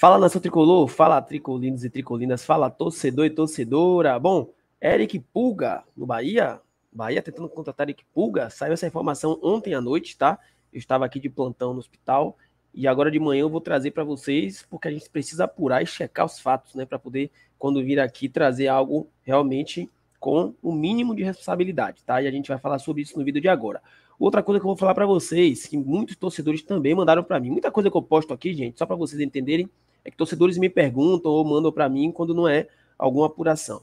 Fala nação tricolor, fala tricolinos e tricolinas, fala torcedor e torcedora. Bom, Eric Pulga no Bahia, Bahia tentando contratar Eric Pulga, saiu essa informação ontem à noite, tá? Eu estava aqui de plantão no hospital e agora de manhã eu vou trazer para vocês, porque a gente precisa apurar e checar os fatos, né, para poder quando vir aqui trazer algo realmente com o mínimo de responsabilidade, tá? E a gente vai falar sobre isso no vídeo de agora. Outra coisa que eu vou falar para vocês, que muitos torcedores também mandaram para mim, muita coisa que eu posto aqui, gente, só para vocês entenderem é que torcedores me perguntam ou mandam para mim quando não é alguma apuração.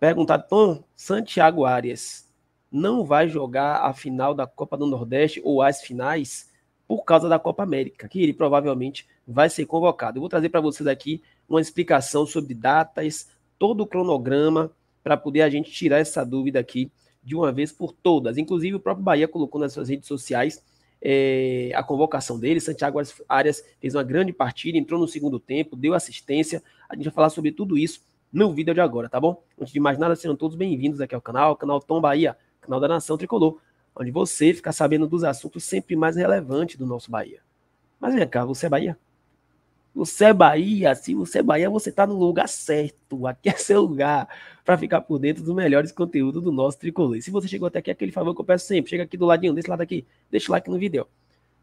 Perguntado, Tom, Santiago Arias não vai jogar a final da Copa do Nordeste ou as finais por causa da Copa América, que ele provavelmente vai ser convocado. Eu vou trazer para vocês aqui uma explicação sobre datas, todo o cronograma, para poder a gente tirar essa dúvida aqui de uma vez por todas. Inclusive, o próprio Bahia colocou nas suas redes sociais é, a convocação dele. Santiago Arias fez uma grande partida, entrou no segundo tempo, deu assistência. A gente vai falar sobre tudo isso no vídeo de agora, tá bom? Antes de mais nada, sejam todos bem-vindos aqui ao canal, canal Tom Bahia, canal da Nação Tricolor, onde você fica sabendo dos assuntos sempre mais relevantes do nosso Bahia. Mas vem cá, você é Bahia? você é Bahia, se você é Bahia, você está no lugar certo. Aqui é seu lugar para ficar por dentro dos melhores conteúdos do nosso tricolor. E se você chegou até aqui, é aquele favor que eu peço sempre, chega aqui do ladinho, desse lado aqui, deixa o like no vídeo,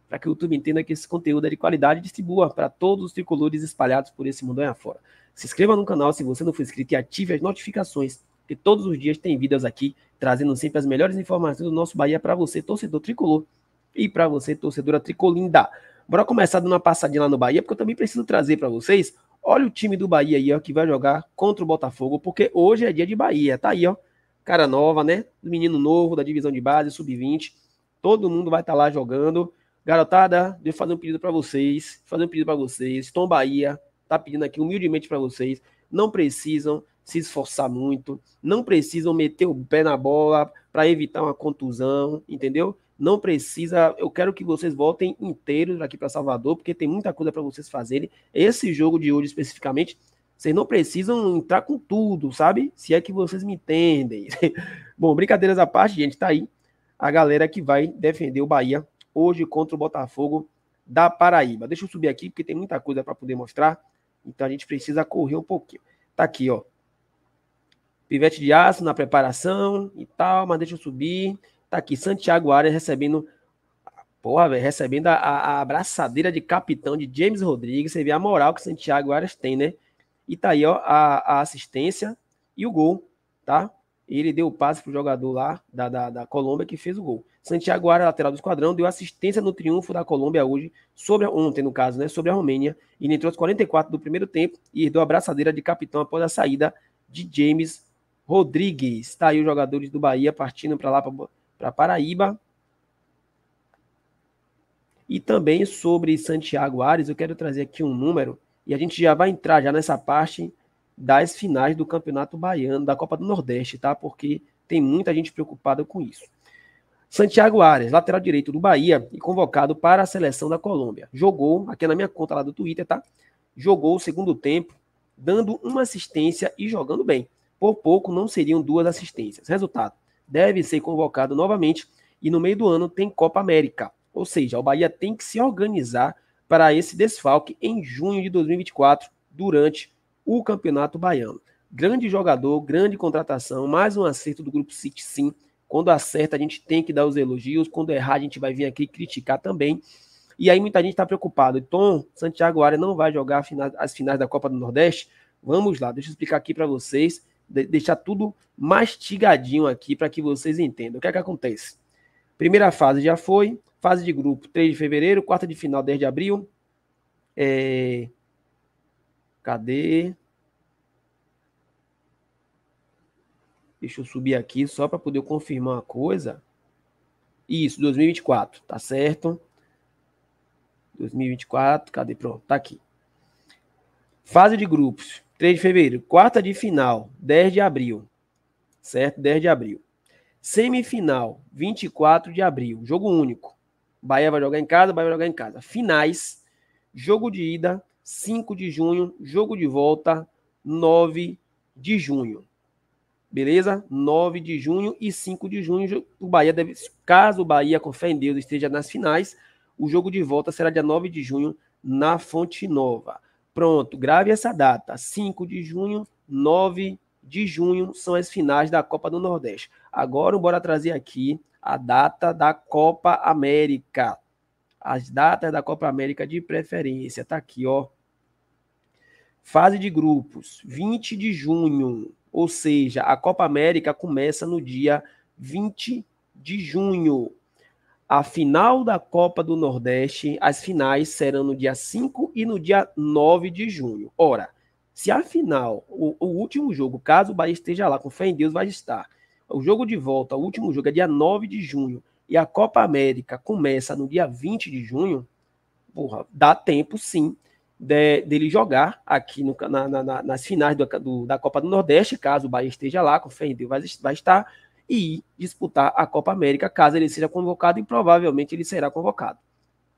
para que o YouTube entenda que esse conteúdo é de qualidade e distribua para todos os tricolores espalhados por esse mundo afora. Se inscreva no canal se você não for inscrito e ative as notificações, que todos os dias tem vídeos aqui trazendo sempre as melhores informações do nosso Bahia para você, torcedor tricolor, e para você, torcedora tricolinda. Bora começar dando uma passadinha lá no Bahia, porque eu também preciso trazer para vocês. Olha o time do Bahia aí, ó, que vai jogar contra o Botafogo, porque hoje é dia de Bahia. Tá aí, ó. Cara nova, né? Menino novo da divisão de base, sub-20. Todo mundo vai estar tá lá jogando. Garotada, eu fazer um pedido para vocês. Fazer um pedido para vocês. Tom Bahia tá pedindo aqui humildemente para vocês. Não precisam se esforçar muito. Não precisam meter o pé na bola para evitar uma contusão, entendeu? Não precisa. Eu quero que vocês voltem inteiros aqui para Salvador, porque tem muita coisa para vocês fazerem. Esse jogo de hoje especificamente, vocês não precisam entrar com tudo, sabe? Se é que vocês me entendem. Bom, brincadeiras à parte, gente, tá aí a galera que vai defender o Bahia hoje contra o Botafogo da Paraíba. Deixa eu subir aqui porque tem muita coisa para poder mostrar. Então a gente precisa correr um pouquinho. Tá aqui, ó. Pivete de aço na preparação e tal, mas deixa eu subir. Tá aqui, Santiago Arias recebendo. Porra, velho, recebendo a, a, abraçadeira de capitão de James Rodrigues. Você vê a moral que Santiago Arias tem, né? E tá aí, ó, a, a assistência e o gol, tá? Ele deu o passe pro jogador lá da, da, da Colômbia que fez o gol. Santiago Arias, lateral do esquadrão, deu assistência no triunfo da Colômbia hoje, sobre ontem, no caso, né? Sobre a Romênia. Ele entrou aos 44 do primeiro tempo e herdou a abraçadeira de capitão após a saída de James Rodrigues. Tá aí os jogadores do Bahia partindo para lá para para Paraíba. E também sobre Santiago Ares, eu quero trazer aqui um número e a gente já vai entrar já nessa parte das finais do Campeonato Baiano, da Copa do Nordeste, tá? Porque tem muita gente preocupada com isso. Santiago Ares, lateral direito do Bahia e convocado para a seleção da Colômbia. Jogou, aqui na minha conta lá do Twitter, tá? Jogou o segundo tempo, dando uma assistência e jogando bem. Por pouco não seriam duas assistências. Resultado: deve ser convocado novamente e no meio do ano tem Copa América. Ou seja, o Bahia tem que se organizar para esse desfalque em junho de 2024, durante o Campeonato Baiano. Grande jogador, grande contratação, mais um acerto do Grupo City, sim. Quando acerta, a gente tem que dar os elogios, quando errar, a gente vai vir aqui criticar também. E aí muita gente está preocupado. Tom, Santiago Área não vai jogar as finais da Copa do Nordeste? Vamos lá, deixa eu explicar aqui para vocês deixar tudo mastigadinho aqui para que vocês entendam. O que é que acontece? Primeira fase já foi, fase de grupo 3 de fevereiro, quarta de final 10 de abril. É... Cadê? Deixa eu subir aqui só para poder confirmar uma coisa. Isso, 2024, tá certo? 2024, cadê? Pronto, tá aqui. Fase de grupos. 3 de fevereiro, quarta de final, 10 de abril. Certo? 10 de abril. Semifinal, 24 de abril. Jogo único. Bahia vai jogar em casa, Bahia vai jogar em casa. Finais, jogo de ida, 5 de junho. Jogo de volta, 9 de junho. Beleza? 9 de junho e 5 de junho. O Bahia deve, caso o Bahia, com fé em Deus, esteja nas finais, o jogo de volta será dia 9 de junho na Fonte Nova. Pronto, grave essa data. 5 de junho, 9 de junho são as finais da Copa do Nordeste. Agora, bora trazer aqui a data da Copa América. As datas da Copa América de preferência. Tá aqui, ó. Fase de grupos, 20 de junho. Ou seja, a Copa América começa no dia 20 de junho. A final da Copa do Nordeste, as finais serão no dia 5 e no dia 9 de junho. Ora, se a final, o, o último jogo, caso o Bahia esteja lá, com fé em Deus, vai estar. O jogo de volta, o último jogo é dia 9 de junho. E a Copa América começa no dia 20 de junho. Porra, dá tempo sim de, dele jogar aqui no, na, na, nas finais do, do, da Copa do Nordeste, caso o Bahia esteja lá, com fé em Deus, vai, vai estar e ir disputar a Copa América, caso ele seja convocado, e provavelmente ele será convocado.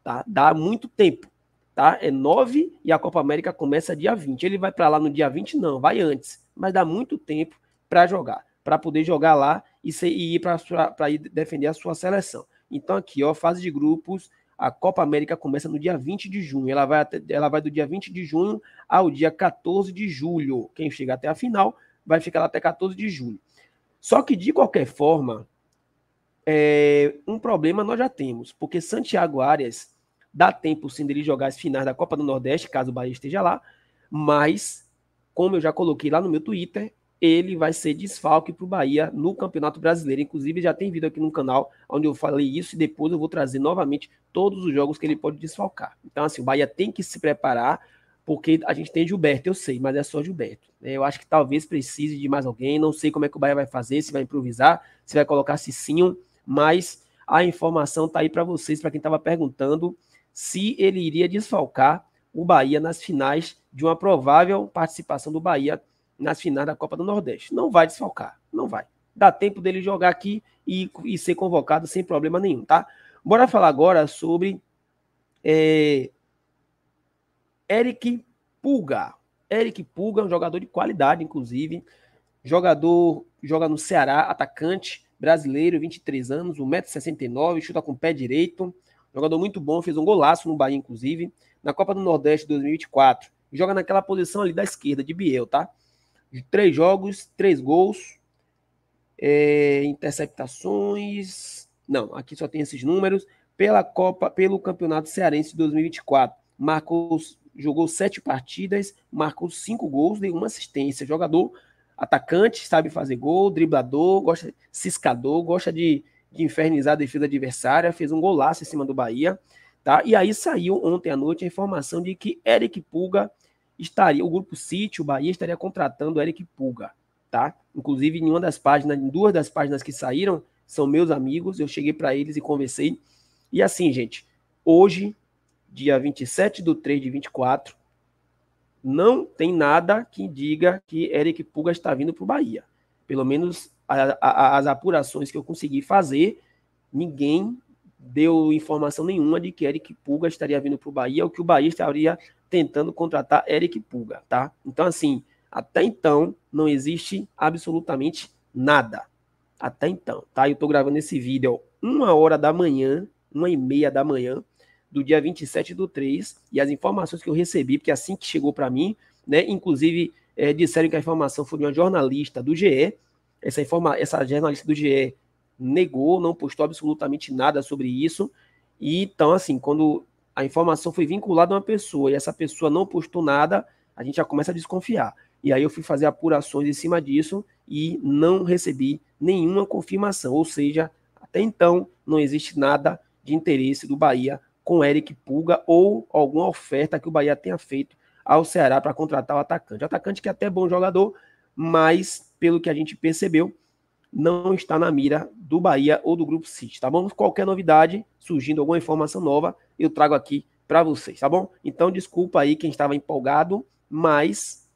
Tá? Dá muito tempo. Tá? É 9 e a Copa América começa dia 20. Ele vai para lá no dia 20? Não, vai antes. Mas dá muito tempo para jogar, para poder jogar lá e, ser, e ir para ir defender a sua seleção. Então aqui, ó, fase de grupos, a Copa América começa no dia 20 de junho. Ela vai, até, ela vai do dia 20 de junho ao dia 14 de julho. Quem chegar até a final vai ficar lá até 14 de julho. Só que, de qualquer forma, é, um problema nós já temos, porque Santiago Arias dá tempo sim dele jogar as finais da Copa do Nordeste, caso o Bahia esteja lá, mas, como eu já coloquei lá no meu Twitter, ele vai ser desfalque para o Bahia no Campeonato Brasileiro. Inclusive, já tem vídeo aqui no canal onde eu falei isso e depois eu vou trazer novamente todos os jogos que ele pode desfalcar. Então, assim, o Bahia tem que se preparar porque a gente tem Gilberto, eu sei, mas é só Gilberto. Né? Eu acho que talvez precise de mais alguém, não sei como é que o Bahia vai fazer, se vai improvisar, se vai colocar Cicinho, mas a informação está aí para vocês, para quem estava perguntando se ele iria desfalcar o Bahia nas finais de uma provável participação do Bahia nas finais da Copa do Nordeste. Não vai desfalcar, não vai. Dá tempo dele jogar aqui e, e ser convocado sem problema nenhum, tá? Bora falar agora sobre é, Eric Pulga. Eric Pulga é um jogador de qualidade, inclusive. Jogador, joga no Ceará, atacante brasileiro, 23 anos, 1,69m, chuta com o pé direito. Jogador muito bom, fez um golaço no Bahia, inclusive, na Copa do Nordeste 2024. Joga naquela posição ali da esquerda, de Biel, tá? De três jogos, três gols, é, interceptações. Não, aqui só tem esses números. Pela Copa, pelo Campeonato Cearense 2024. Marcos jogou sete partidas, marcou cinco gols, deu uma assistência. Jogador atacante, sabe fazer gol, driblador, gosta ciscador, gosta de, de infernizar a defesa adversária, fez um golaço em cima do Bahia. Tá? E aí saiu ontem à noite a informação de que Eric Pulga estaria, o grupo City, o Bahia, estaria contratando Eric Pulga. Tá? Inclusive, em uma das páginas, em duas das páginas que saíram, são meus amigos, eu cheguei para eles e conversei. E assim, gente, hoje dia 27 de 3 de 24, não tem nada que diga que Eric Puga está vindo para o Bahia. Pelo menos a, a, as apurações que eu consegui fazer, ninguém deu informação nenhuma de que Eric Puga estaria vindo para o Bahia ou que o Bahia estaria tentando contratar Eric Puga, tá? Então, assim, até então, não existe absolutamente nada. Até então, tá? Eu estou gravando esse vídeo uma hora da manhã, uma e meia da manhã, do dia 27 do 3, e as informações que eu recebi, porque assim que chegou para mim, né, inclusive é, disseram que a informação foi de uma jornalista do GE, essa, informa essa jornalista do GE negou, não postou absolutamente nada sobre isso, e então, assim, quando a informação foi vinculada a uma pessoa e essa pessoa não postou nada, a gente já começa a desconfiar. E aí eu fui fazer apurações em cima disso e não recebi nenhuma confirmação, ou seja, até então não existe nada de interesse do Bahia com Eric Pulga ou alguma oferta que o Bahia tenha feito ao Ceará para contratar o atacante. O atacante que é até bom jogador, mas pelo que a gente percebeu, não está na mira do Bahia ou do Grupo City, tá bom? Qualquer novidade, surgindo alguma informação nova, eu trago aqui para vocês, tá bom? Então, desculpa aí quem estava empolgado, mas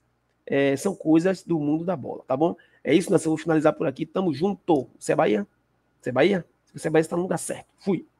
é, são coisas do mundo da bola, tá bom? É isso, nós né? vamos finalizar por aqui. Tamo junto. Você é Bahia? Você é Bahia? Se você é Bahia, está no lugar certo. Fui.